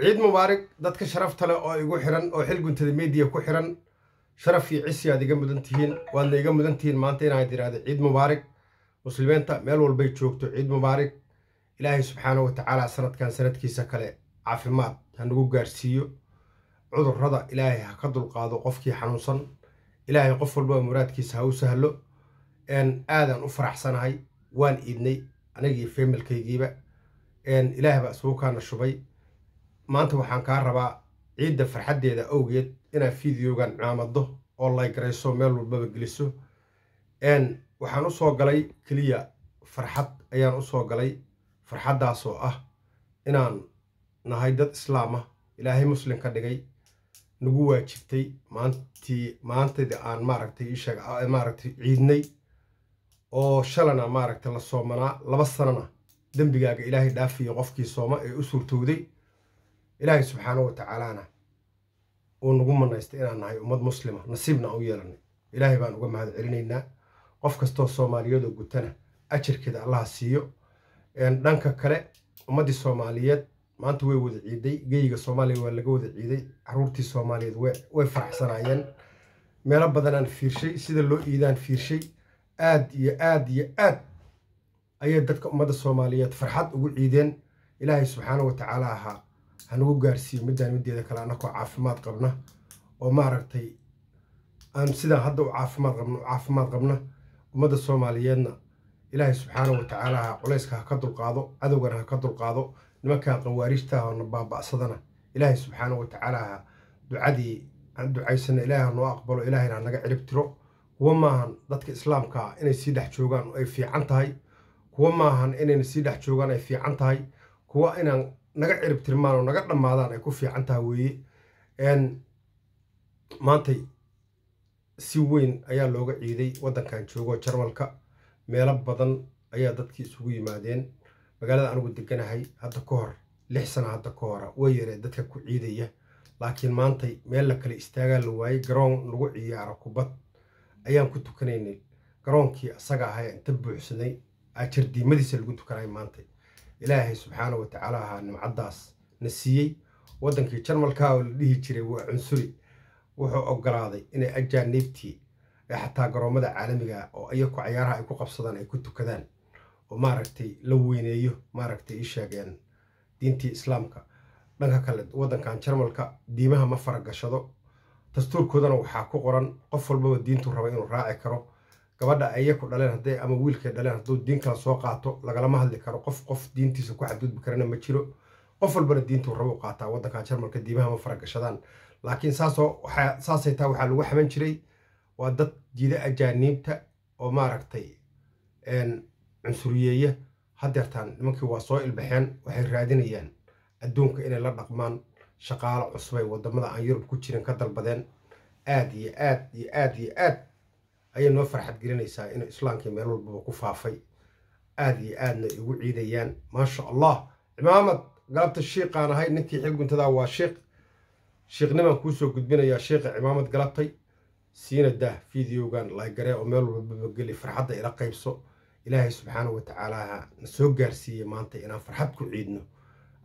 ciid mubaarig dadka sharafta leh oo igu xiran oo xilguntada mediya ku xiran sharaf iyo cisi aad iga mudan tihiin waadna iga mudan tihiin maanta inaad yidhahda ciid mubaarig muslimiinta meel walbay joogto ciid mubaarig ilaahay subxaanah wa sanadkan sanadkiisa kale caafimaad ha nagu gaarsiiyo cudurrada ilaahay ha ka dulqaado qofkii xanuunsan ilaahay qof walbaa muraadkiisa ha u sahlo aadaan u faraxsanahay waan iidnay anigii familkaygiiba ilaahay baa isbuukaana shubay maanta waxaan kaa rabaa ciidda farxaddeeda awgeed inaad fideogan caamado oo laygarayso meel walbaba geliso waxaan u soo galay keliya farxad ayaan usoo galay farxaddaasoo ah inaan nahay dad islaamah ilaahay muslim ka dhigay nagu waajibtay maantii maantayda aan maaragtay isheg ah, maaragtay ciidnay oo shalana maaragtay la soomanaa laba sanana dembigaaga ilaahay dhaafiyo qofkii sooma ee u suurtowday ilaahay subxaana wa uu nagu manaysta inaan nahay ummad muslima nasiibna u yeelanay ilaahay baan uga mahad celinaynaa qof kastoo soomaaliyeedoo gutana ajirkeeda allaha siiyo dhanka kale ummaddii soomaaliyeed maanta way wada ciiday geyiga soomaaliya waa laga wada ciiday caruurtii soomaaliyeed way faraxsanaayeen meelo badanaan fiirshay sida loo iidaan fiirshay aad iyo aad iyo aad ayay dadka ummadda soomaaliyeed farxad ugu ciideen ilaahay subxaana wa tacaala ahaa hanagu gaarsiiyo midaan mideeda kale anakoo caafimaad qabna oo maaragtay aan sidaan hadda u caafimaad qabna caafimaad qabna ummadda soomaaliyeedna ilaahay subxaana wa tacaalaha culayska ha ka dulqaado cadowgana ha ka dulqaado nimankaa qawaariijtaha baaba'sadana ilaahay subxaana watacaala tacaalaha ducadii aan ducaysana ilaahay ha aqbalo ilaahayna ha naga cirib kuwa maahan dadka islaamka inay sii dhex joogaan ay fiican tahay kuwa maahan inayna sii dhex joogaan ay fiican tahay kuwa inaan naga cirib tilmaan oo naga dhammaadaan ay ku fiican taha weeye n maantay si weyn ayaa looga ciiday waddankan joogo jarmalka meelo badan ayaa dadkii isugu yimaadeen magaalada anigu deganahay hadda ka hor lix sana hadda ka hora way yaree dadka ku ciidaya laakiin maantay meel la kale istaagaa la waayey garoon lagu ciyaaro kubad ayaan ku tukanaynay garoonkii asaga ahaa inta buuxsaday ajardiimadiisa lagu tukanay maantay ilaahay subxaana watacaala tacaala ahaa nimcaddaas na siiyey waddankii jarmalka oo la dhihi jiray waa cunsuri wuxuu ogolaaday inay ajaaniibtii xataa garoomada caalamiga ah oo iyaku cayaaraha ay ku qabsadaan ay ku tukadaan oo maaragtay la weyneeyo maaragtay ii sheegeen diintii islaamka dhanka kale waddankan jarmalka diimaha ma faragashado dastuurkoodana waxaa ku qoran qof walbaba diintuu raba inuu raaci karo gabadha ayaku dhaleen hadday ama wiilkay dhaleen hadduu diin kala soo qaato lagalama hadli karo qof qof diintiisa ku xadgudbi karana ma jiro qof walbana diintuu raba qaataa waddankan jarmalka diimaha ma faragashadaan laakiin saasoo saasay taa waxaa lagu xaman jiray waa dad jida ajaaniibta oo maaragtay cunsuriyeeya hadeertaan nimankii waa soo ilbaxeen waxay raadinayaan adduunka inay la dhaqmaan shaqaalo cusbay waddamada aan yurub ku jirin ka dalbadeen aad iyo aad iyo aad iyo aad ayay noo farxad gelinaysaa inuu islaamkii meel walbaba ku faafay aada iyo aadna igu ciidayaan maasha allah cimaamad galabta shiiqaan ahay ninkii xil guntadaa waa shiikh shiikhnimaan kuusoo gudbinayaa shiikha cimaamad galabtay siina daah videogan laygaree oo meel walbaba geli farxadda ila qaybso ilaahay subxaana wa na soo gaarsiiyey maanta inaan farxad ku ciidno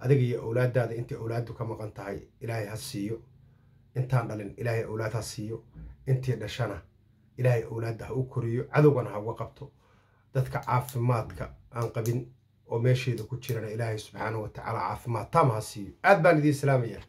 adiga iyo owlaadaada intay owlaadu ka maqan tahay ilaahay ha siiyo intaan dhalin ilaahay owlaad ha siiyo intii dhashana ilaahay awlaadda ha u koriyo cadowgana ha uga qabto dadka caafimaadka aan qabin oo meesheeda ku jirana ilaahay subxaana watacaala caafimaad taam ha siiyo aad baan idiin salaamaya